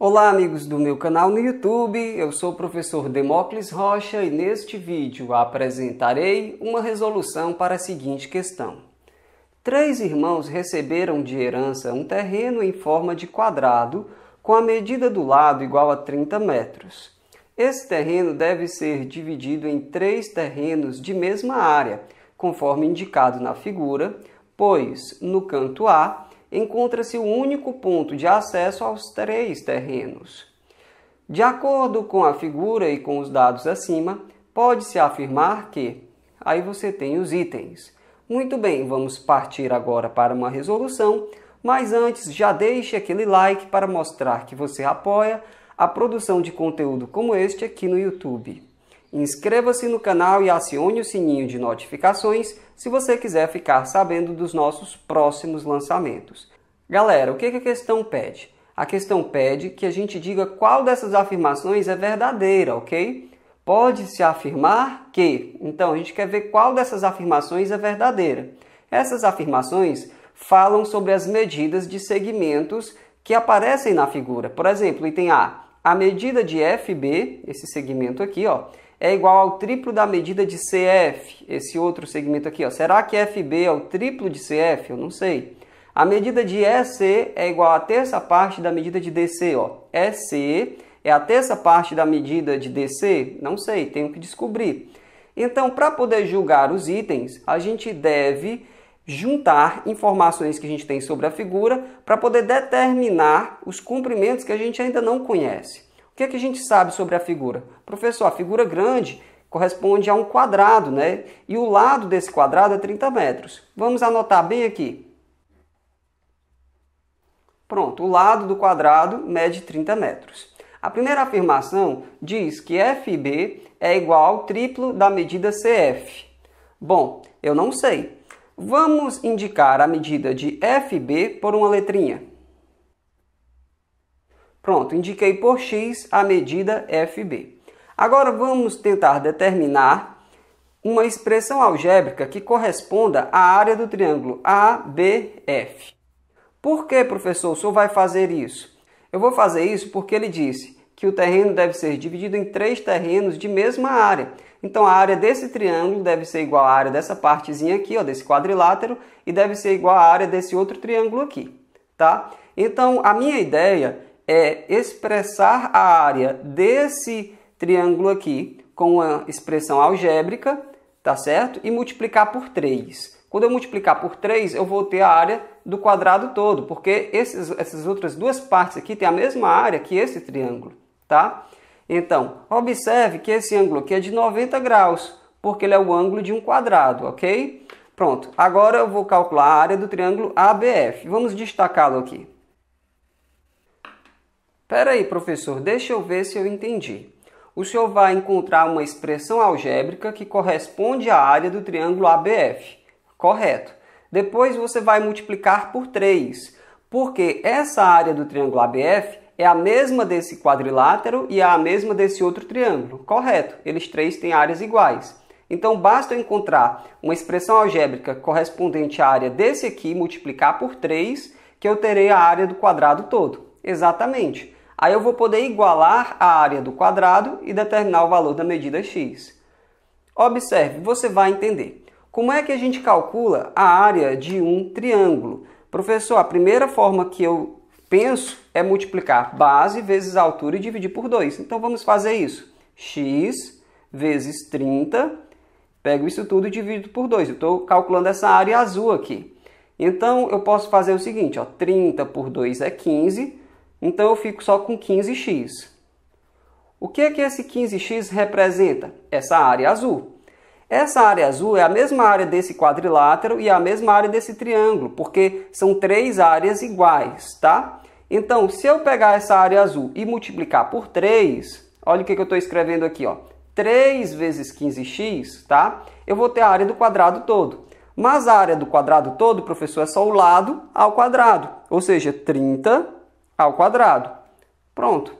Olá, amigos do meu canal no YouTube. Eu sou o professor Demócles Rocha e neste vídeo apresentarei uma resolução para a seguinte questão. Três irmãos receberam de herança um terreno em forma de quadrado com a medida do lado igual a 30 metros. Esse terreno deve ser dividido em três terrenos de mesma área, conforme indicado na figura, pois no canto A encontra-se o único ponto de acesso aos três terrenos. De acordo com a figura e com os dados acima, pode-se afirmar que aí você tem os itens. Muito bem, vamos partir agora para uma resolução, mas antes já deixe aquele like para mostrar que você apoia a produção de conteúdo como este aqui no YouTube. Inscreva-se no canal e acione o sininho de notificações se você quiser ficar sabendo dos nossos próximos lançamentos. Galera, o que, a questão pede? A questão pede que a gente diga qual dessas afirmações é verdadeira, ok? Pode-se afirmar que. Então, a gente quer ver qual dessas afirmações é verdadeira. Essas afirmações falam sobre as medidas de segmentos que aparecem na figura. Por exemplo, item A. A medida de FB, esse segmento aqui, ó, é igual ao triplo da medida de CF, esse outro segmento aqui. Ó. Será que FB é o triplo de CF? Eu não sei. A medida de EC é igual à terça parte da medida de DC. Ó. EC é a terça parte da medida de DC? Não sei, tenho que descobrir. Então, para poder julgar os itens, a gente deve juntar informações que a gente tem sobre a figura para poder determinar os comprimentos que a gente ainda não conhece que é que a gente sabe sobre a figura? Professor, a figura grande corresponde a um quadrado, né? E o lado desse quadrado é 30 metros. Vamos anotar bem aqui. Pronto, o lado do quadrado mede 30 metros. A primeira afirmação diz que FB é igual ao triplo da medida CF. Bom, eu não sei. Vamos indicar a medida de FB por uma letrinha. Pronto, indiquei por x a medida fb. Agora vamos tentar determinar uma expressão algébrica que corresponda à área do triângulo ABF. Por que, professor, o senhor vai fazer isso? Eu vou fazer isso porque ele disse que o terreno deve ser dividido em três terrenos de mesma área. Então a área desse triângulo deve ser igual à área dessa partezinha aqui, ó, desse quadrilátero, e deve ser igual à área desse outro triângulo aqui, tá? Então a minha ideia é expressar a área desse triângulo aqui com uma expressão algébrica, tá certo? E multiplicar por 3. Quando eu multiplicar por 3, eu vou ter a área do quadrado todo, porque esses, essas outras duas partes aqui têm a mesma área que esse triângulo, tá? Então, observe que esse ângulo aqui é de 90 graus, porque ele é o ângulo de um quadrado, ok? Pronto, agora eu vou calcular a área do triângulo ABF. Vamos destacá-lo aqui. Pera aí, professor, deixa eu ver se eu entendi. O senhor vai encontrar uma expressão algébrica que corresponde à área do triângulo ABF. Correto. Depois você vai multiplicar por 3, porque essa área do triângulo ABF é a mesma desse quadrilátero e é a mesma desse outro triângulo. Correto. Eles três têm áreas iguais. Então basta encontrar uma expressão algébrica correspondente à área desse aqui, multiplicar por 3, que eu terei a área do quadrado todo. Exatamente. Aí eu vou poder igualar a área do quadrado e determinar o valor da medida x. Observe, você vai entender. Como é que a gente calcula a área de um triângulo? Professor, a primeira forma que eu penso é multiplicar base vezes altura e dividir por 2. Então vamos fazer isso. x vezes 30, pego isso tudo e divido por 2. estou calculando essa área azul aqui. Então eu posso fazer o seguinte, ó, 30 por 2 é 15, então eu fico só com 15x. O que é que esse 15x representa? Essa área azul. Essa área azul é a mesma área desse quadrilátero e é a mesma área desse triângulo, porque são três áreas iguais, tá? Então, se eu pegar essa área azul e multiplicar por 3, olha o que, que eu estou escrevendo aqui, ó. 3 vezes 15x, tá? Eu vou ter a área do quadrado todo. Mas a área do quadrado todo, professor, é só o lado ao quadrado. Ou seja, 30 ao quadrado. Pronto.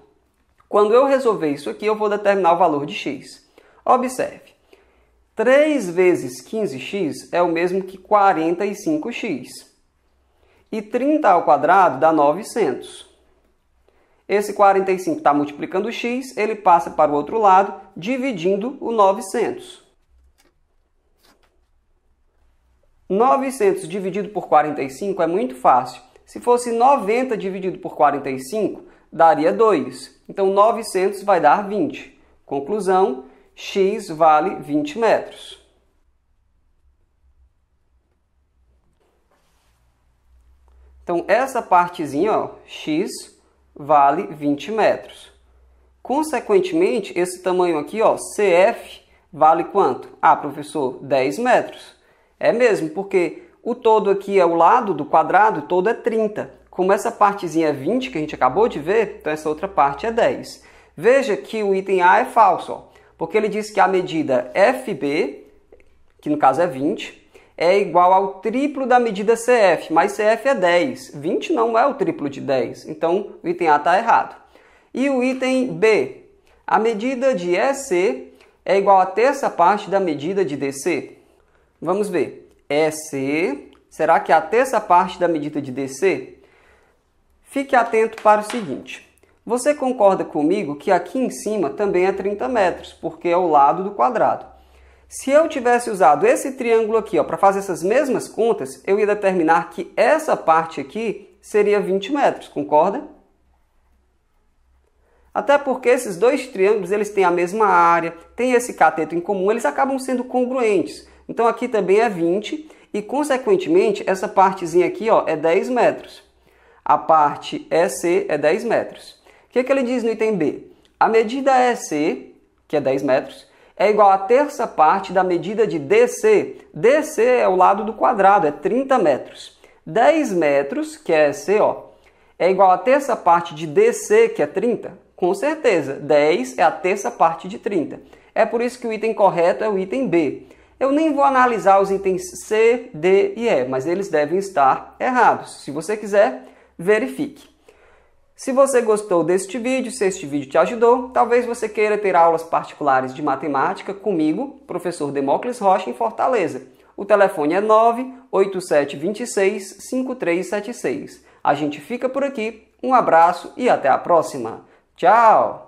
Quando eu resolver isso aqui, eu vou determinar o valor de x. Observe. 3 vezes 15x é o mesmo que 45x. E 30 ao quadrado dá 900. Esse 45 está multiplicando o x, ele passa para o outro lado, dividindo o 900. 900 dividido por 45 é muito fácil. Se fosse 90 dividido por 45, daria 2. Então 900 vai dar 20. Conclusão: x vale 20 metros. Então essa partezinha, ó, x vale 20 metros. Consequentemente, esse tamanho aqui, ó, CF, vale quanto? Ah, professor, 10 metros. É mesmo, porque o todo aqui é o lado do quadrado, o todo é 30. Como essa partezinha é 20 que a gente acabou de ver, então essa outra parte é 10. Veja que o item A é falso, ó, porque ele diz que a medida FB, que no caso é 20, é igual ao triplo da medida CF, mas CF é 10. 20 não é o triplo de 10, então o item A está errado. E o item B, a medida de EC é igual a terça parte da medida de DC. Vamos ver. EC é será que é a terça parte da medida de DC? Fique atento para o seguinte. Você concorda comigo que aqui em cima também é 30 metros, porque é o lado do quadrado. Se eu tivesse usado esse triângulo aqui para fazer essas mesmas contas, eu ia determinar que essa parte aqui seria 20 metros, concorda? Até porque esses dois triângulos eles têm a mesma área, têm esse cateto em comum, eles acabam sendo congruentes. Então aqui também é 20 e, consequentemente, essa partezinha aqui ó, é 10 metros. A parte EC é 10 metros. O que, é que ele diz no item B? A medida EC, que é 10 metros, é igual à terça parte da medida de DC. DC é o lado do quadrado, é 30 metros. 10 metros, que é EC, ó, é igual à terça parte de DC, que é 30? Com certeza, 10 é a terça parte de 30. É por isso que o item correto é o item B. Eu nem vou analisar os itens C, D e E, mas eles devem estar errados. Se você quiser, verifique. Se você gostou deste vídeo, se este vídeo te ajudou, talvez você queira ter aulas particulares de matemática comigo, professor Demócles Rocha, em Fortaleza. O telefone é 98726 5376. A gente fica por aqui, um abraço e até a próxima. Tchau!